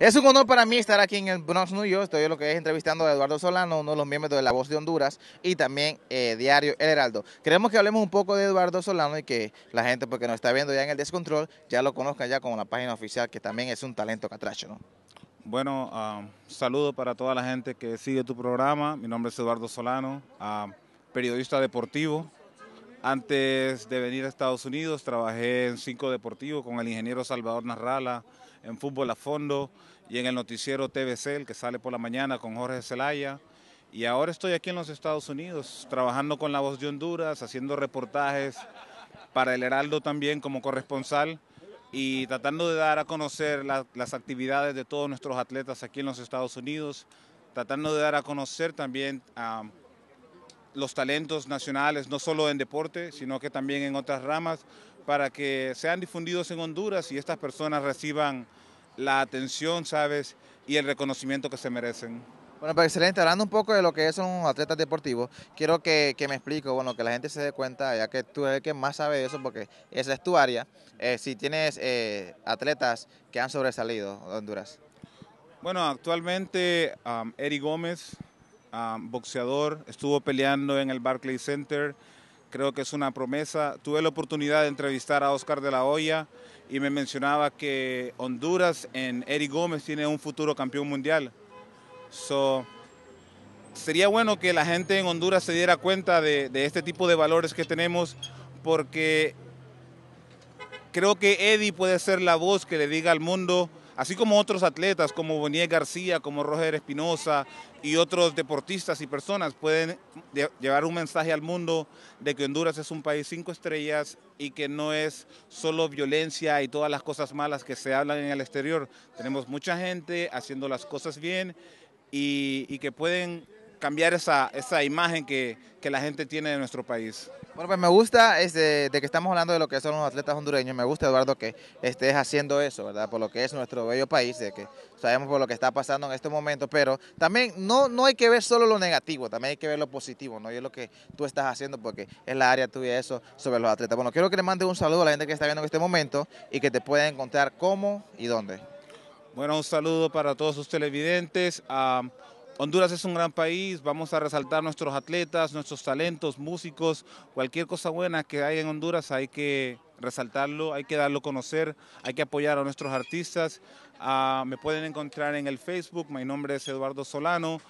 Es un honor para mí estar aquí en el Bronx, New York. Estoy lo que es entrevistando a Eduardo Solano, uno de los miembros de La Voz de Honduras y también eh, Diario El Heraldo. Queremos que hablemos un poco de Eduardo Solano y que la gente, porque nos está viendo ya en el Descontrol, ya lo conozca ya con la página oficial, que también es un talento catracho, ¿no? Bueno, ah, saludo para toda la gente que sigue tu programa. Mi nombre es Eduardo Solano, ah, periodista deportivo. Antes de venir a Estados Unidos trabajé en Cinco Deportivo con el ingeniero Salvador Narrala, en Fútbol a Fondo y en el noticiero TVC, el que sale por la mañana con Jorge Zelaya. Y ahora estoy aquí en los Estados Unidos trabajando con La Voz de Honduras, haciendo reportajes para el Heraldo también como corresponsal y tratando de dar a conocer las actividades de todos nuestros atletas aquí en los Estados Unidos, tratando de dar a conocer también a los talentos nacionales, no solo en deporte, sino que también en otras ramas, para que sean difundidos en Honduras y estas personas reciban la atención, ¿sabes? Y el reconocimiento que se merecen. Bueno, para pues, excelente. Hablando un poco de lo que son atletas deportivos, quiero que, me explico, bueno, que la gente se dé cuenta, ya que tú eres el que más sabe de eso, porque esa es tu área. Eh, si tienes eh, atletas que han sobresalido en Honduras. Bueno, actualmente Eric Eri Gómez boxeador, estuvo peleando en el Barclays Center, creo que es una promesa. Tuve la oportunidad de entrevistar a Oscar de la Hoya y me mencionaba que Honduras en Eric Gómez tiene un futuro campeón mundial. So, sería bueno que la gente en Honduras se diera cuenta de, de este tipo de valores que tenemos porque creo que Eddie puede ser la voz que le diga al mundo así como otros atletas como Bonier García, como Roger Espinosa y otros deportistas y personas pueden llevar un mensaje al mundo de que Honduras es un país cinco estrellas y que no es solo violencia y todas las cosas malas que se hablan en el exterior. Tenemos mucha gente haciendo las cosas bien y, y que pueden cambiar esa, esa imagen que, la gente tiene de nuestro país. Bueno, pues me gusta este, de que estamos hablando de lo que son los atletas hondureños, me gusta Eduardo que estés haciendo eso, ¿verdad? Por lo que es nuestro bello país, de que sabemos por lo que está pasando en este momento, pero también no, no hay que ver solo lo negativo, también hay que ver lo positivo, ¿no? Y es lo que tú estás haciendo porque es la área tuya eso sobre los atletas. Bueno, quiero que le mande un saludo a la gente que está viendo en este momento y que te pueda encontrar cómo y dónde. Bueno, un saludo para todos sus televidentes. Honduras es un gran país, vamos a resaltar nuestros atletas, nuestros talentos, músicos, cualquier cosa buena que hay en Honduras hay que resaltarlo, hay que darlo a conocer, hay que apoyar a nuestros artistas. Ah, me pueden encontrar en el Facebook, mi nombre es Eduardo Solano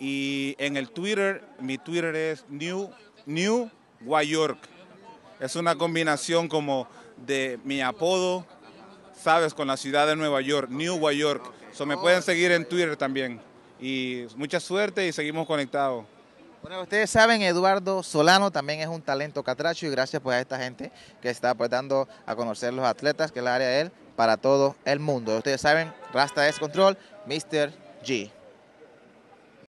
y en el Twitter, mi Twitter es New, New York. Es una combinación como de mi apodo, sabes, con la ciudad de Nueva York, New York. So me pueden oh. seguir en Twitter también y mucha suerte y seguimos conectados. Bueno, ustedes saben, Eduardo Solano también es un talento catracho y gracias pues, a esta gente que está aportando pues, a conocer los atletas, que es el área de él, para todo el mundo. Ustedes saben, Rasta es Control, Mr. G.